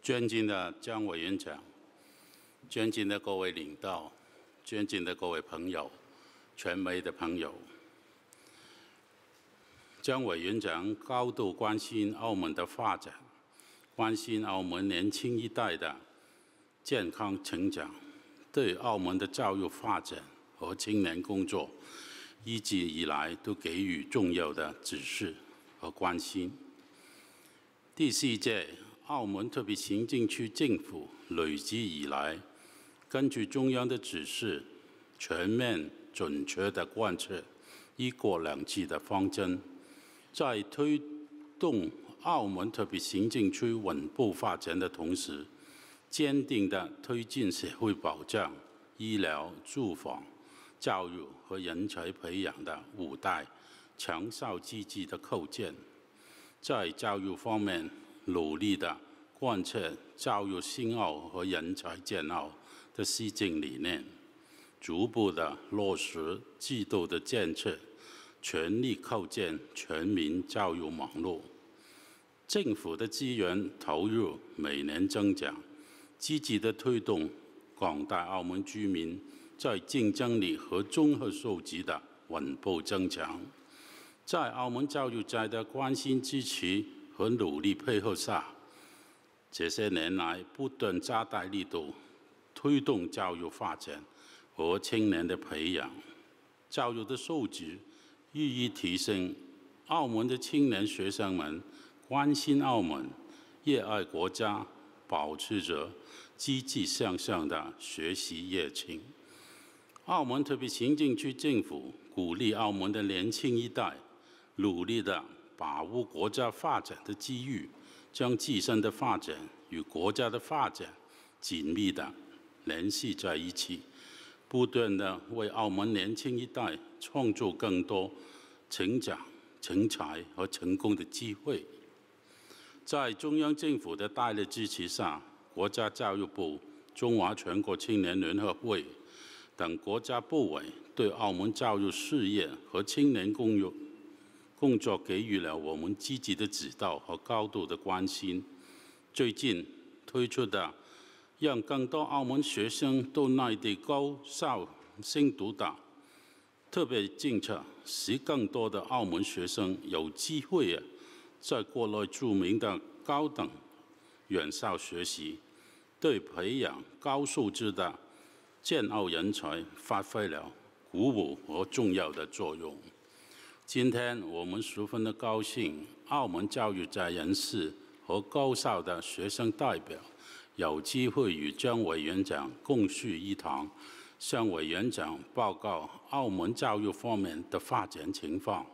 尊敬的江委员长，尊敬的各位领导，尊敬的各位朋友，传媒的朋友，江委员长高度关心澳门的发展，关心澳门年轻一代的健康成长，对澳门的教育发展和青年工作，一直以来都给予重要的指示。和关心。第四届澳门特别行政区政府累积以来，根据中央的指示，全面准确地贯彻“一国两制”的方针，在推动澳门特别行政区稳步发展的同时，坚定地推进社会保障、医疗、住房、教育和人才培养的五代。强效机制的构建，在教育方面努力的贯彻教育兴澳和人才建澳的先进理念，逐步的落实制度的建设，全力构建全民教育网络。政府的资源投入每年增长，积极的推动广大澳门居民在竞争力和综合素质的稳步增强。在澳门教育界的关心支持和努力配合下，这些年来不断加大力度，推动教育发展和青年的培养，教育的素质日益提升。澳门的青年学生们关心澳门，热爱国家，保持着积极向上的学习热情。澳门特别行政区政府鼓励澳门的年轻一代。努力地把握国家发展的机遇，将自身的发展与国家的发展紧密地联系在一起，不断地为澳门年轻一代创造更多成长、成才和成功的机会。在中央政府的大力支持下，国家教育部、中华全国青年联合会等国家部委对澳门教育事业和青年工作。工作给予了我们积极的指导和高度的关心。最近推出的让更多澳门学生到内地高校深读的特别政策，使更多的澳门学生有机会在国内著名的高等院校学习，对培养高素质的建澳人才发挥了鼓舞和重要的作用。今天我们十分的高兴，澳门教育界人士和高校的学生代表有机会与张委员长共叙一堂，向委员长报告澳门教育方面的发展情况。